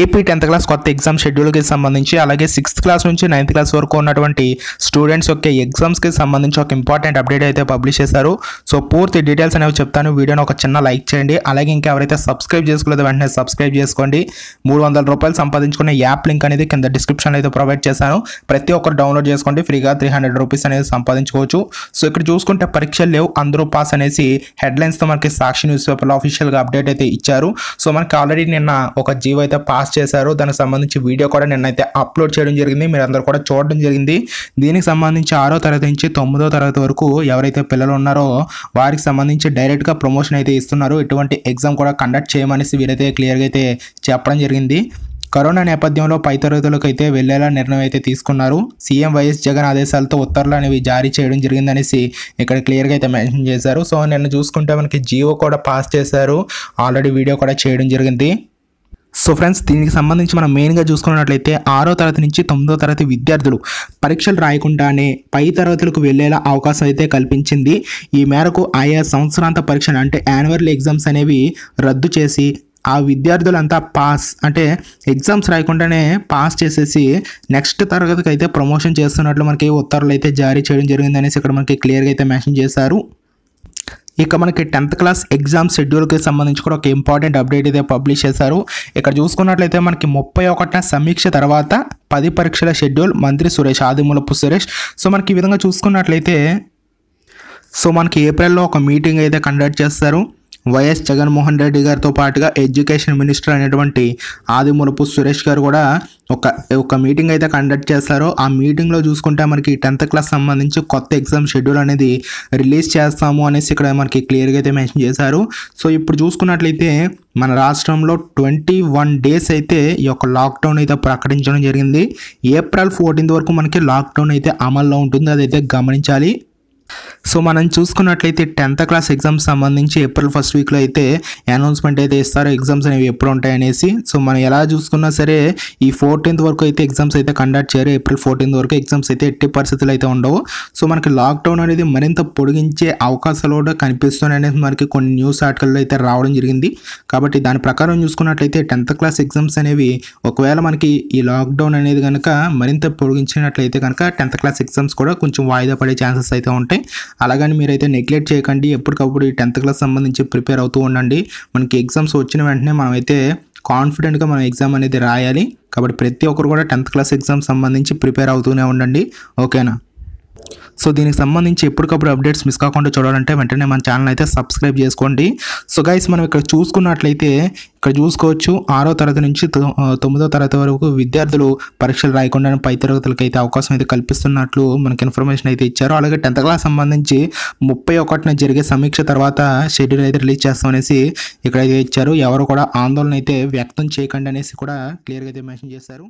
AP tenth class కొత్త exam షెడ్యూల్కి సంబంధించి అలాగే సిక్స్త్ క్లాస్ నుంచి నైన్త్ క్లాస్ వరకు ఉన్నటువంటి స్టూడెంట్స్ యొక్క ఎగ్జామ్స్కి సంబంధించి ఒక ఇంపార్టెంట్ అప్డేట్ అయితే పబ్లిష్ చేశారు సో పూర్తి డీటెయిల్స్ అనేవి చెప్తాను వీడియోని ఒక చిన్న లైక్ చేయండి అలాగే ఇంకా ఎవరైతే సబ్స్క్రైబ్ చేసుకోలేదు వెంటనే సబ్స్క్రైబ్ చేసుకోండి మూడు వందల రూపాయలు సంపాదించుకునే యాప్ లింక్ అనేది కింద డిస్క్రిప్షన్లో అయితే ప్రొవైడ్ చేశాను ప్రతి ఒక్కరు డౌన్లోడ్ చేసుకోండి ఫ్రీగా త్రీ హండ్రెడ్ రూపీస్ అనేది సంపాదించుకోవచ్చు సో ఇక్కడ చూసుకుంటే పరీక్షలు లేవు అందరూ పాస్ అనేసి హెడ్లైన్స్తో మనకి సాక్షి న్యూస్ పేపర్లో అఫీషియల్గా అప్డేట్ అయితే ఇచ్చారు సో మనకి ఆల్రెడీ నిన్న ఒక జీవో అయితే పాస్ చేశారు దానికి సంబంధించి వీడియో కూడా నిన్నైతే అప్లోడ్ చేయడం జరిగింది మీరు అందరూ కూడా చూడడం జరిగింది దీనికి సంబంధించి ఆరో తరగతి నుంచి తొమ్మిదో తరగతి వరకు ఎవరైతే పిల్లలు ఉన్నారో వారికి సంబంధించి డైరెక్ట్గా ప్రమోషన్ అయితే ఇస్తున్నారు ఇటువంటి ఎగ్జామ్ కూడా కండక్ట్ చేయమనేసి వీరైతే క్లియర్గా అయితే చెప్పడం జరిగింది కరోనా నేపథ్యంలో పై తరగతులకు అయితే వెళ్లేలా నిర్ణయం అయితే తీసుకున్నారు సీఎం వైఎస్ జగన్ ఆదేశాలతో ఉత్తర్వులు అనేవి జారీ చేయడం జరిగిందనేసి ఇక్కడ క్లియర్గా అయితే మెన్షన్ చేశారు సో నిన్న చూసుకుంటే మనకి జియో కూడా పాస్ చేశారు ఆల్రెడీ వీడియో కూడా చేయడం జరిగింది సో ఫ్రెండ్స్ దీనికి సంబంధించి మనం మెయిన్గా చూసుకున్నట్లయితే ఆరో తరగతి నుంచి తొమ్మిదో తరగతి విద్యార్థులు పరీక్షలు రాయకుండానే పై తరగతులకు వెళ్లేలా అవకాశం అయితే కల్పించింది ఈ మేరకు ఆయా సంవత్సరాంత పరీక్షలు అంటే యాన్యువల్ ఎగ్జామ్స్ అనేవి రద్దు చేసి ఆ విద్యార్థులంతా పాస్ అంటే ఎగ్జామ్స్ రాయకుండానే పాస్ చేసేసి నెక్స్ట్ తరగతికి అయితే ప్రమోషన్ చేస్తున్నట్లు మనకి ఉత్తర్వులు అయితే జారీ చేయడం జరిగిందనేసి ఇక్కడ మనకి క్లియర్గా అయితే మెన్షన్ చేశారు ఇక మనకి టెన్త్ క్లాస్ ఎగ్జామ్ షెడ్యూల్కి సంబంధించి కూడా ఒక ఇంపార్టెంట్ అప్డేట్ అయితే పబ్లిష్ చేశారు ఇక్కడ చూసుకున్నట్లయితే మనకి ముప్పై ఒకటిన సమీక్ష తర్వాత పది పరీక్షల షెడ్యూల్ మంత్రి సురేష్ ఆదిమూలపు సురేష్ సో మనకి ఈ విధంగా చూసుకున్నట్లయితే సో మనకి ఏప్రిల్లో ఒక మీటింగ్ అయితే కండక్ట్ చేస్తారు వైఎస్ జగన్మోహన్ రెడ్డి గారితో పాటుగా ఎడ్యుకేషన్ మినిస్టర్ అయినటువంటి ఆదిమురపు సురేష్ గారు కూడా ఒక ఒక మీటింగ్ అయితే కండక్ట్ చేస్తారో ఆ మీటింగ్లో చూసుకుంటే మనకి టెన్త్ క్లాస్ సంబంధించి కొత్త ఎగ్జామ్ షెడ్యూల్ అనేది రిలీజ్ చేస్తాము అనేసి ఇక్కడ మనకి క్లియర్గా అయితే మెన్షన్ చేశారు సో ఇప్పుడు చూసుకున్నట్లయితే మన రాష్ట్రంలో ట్వంటీ వన్ డేస్ అయితే ఈ యొక్క లాక్డౌన్ అయితే ప్రకటించడం జరిగింది ఏప్రిల్ ఫోర్టీన్త్ వరకు మనకి లాక్డౌన్ అయితే అమల్లో ఉంటుంది అదైతే గమనించాలి సో మనం చూసుకున్నట్లయితే టెన్త్ క్లాస్ ఎగ్జామ్స్ సంబంధించి ఏప్రిల్ ఫస్ట్ వీక్లో అయితే అనౌన్స్మెంట్ అయితే ఇస్తారు ఎగ్జామ్స్ అనేవి ఎప్పుడు ఉంటాయనేసి సో మనం ఎలా చూసుకున్నా సరే ఈ ఫోర్టీన్త్ వరకు అయితే ఎగ్జామ్స్ అయితే కండక్ట్ చేయరు ఏప్రిల్ ఫోర్టీన్త్ వరకు ఎగ్జామ్స్ అయితే ఎట్టి పరిస్థితులు అయితే ఉండవు సో మనకి లాక్డౌన్ అనేది మరింత పొడిగించే అవకాశాలు కూడా కనిపిస్తున్నాయనేది మనకి కొన్ని న్యూస్ ఆర్టికల్లో అయితే రావడం జరిగింది కాబట్టి దాని ప్రకారం చూసుకున్నట్లయితే టెన్త్ క్లాస్ ఎగ్జామ్స్ అనేవి ఒకవేళ మనకి ఈ లాక్డౌన్ అనేది కనుక మరింత పొడిగించినట్లయితే కనుక టెన్త్ క్లాస్ ఎగ్జామ్స్ కూడా కొంచెం వాయిదా పడే ఛాన్సెస్ అయితే ఉంటాయి ఉంటాయి అలాగని మీరైతే నెగ్లెక్ట్ చేయకండి ఎప్పటికప్పుడు ఈ టెన్త్ క్లాస్ సంబంధించి ప్రిపేర్ అవుతూ ఉండండి మనకి ఎగ్జామ్స్ వచ్చిన వెంటనే మనమైతే కాన్ఫిడెంట్గా మనం ఎగ్జామ్ అనేది రాయాలి కాబట్టి ప్రతి ఒక్కరు కూడా టెన్త్ క్లాస్ ఎగ్జామ్ సంబంధించి ప్రిపేర్ అవుతూనే ఉండండి ఓకేనా సో దీనికి సంబంధించి ఎప్పటికప్పుడు అప్డేట్స్ మిస్ కాకుండా చూడాలంటే వెంటనే మన ఛానల్ అయితే సబ్స్క్రైబ్ చేసుకోండి సో గైస్ మనం ఇక్కడ చూసుకున్నట్లయితే ఇక్కడ చూసుకోవచ్చు ఆరో తరగతి నుంచి తొమ్మిదో తరగతి వరకు విద్యార్థులు పరీక్షలు రాయకుండా పై తరగతులకు అయితే అవకాశం అయితే కల్పిస్తున్నట్లు మనకి ఇన్ఫర్మేషన్ అయితే ఇచ్చారు అలాగే టెన్త్ క్లాస్ సంబంధించి ముప్పై ఒకటిన జరిగే సమీక్ష తర్వాత షెడ్యూల్ అయితే రిలీజ్ చేస్తామనేసి ఇక్కడైతే ఇచ్చారు ఎవరు కూడా ఆందోళన అయితే వ్యక్తం చేయకండి అనేసి కూడా క్లియర్గా అయితే మెన్షన్ చేశారు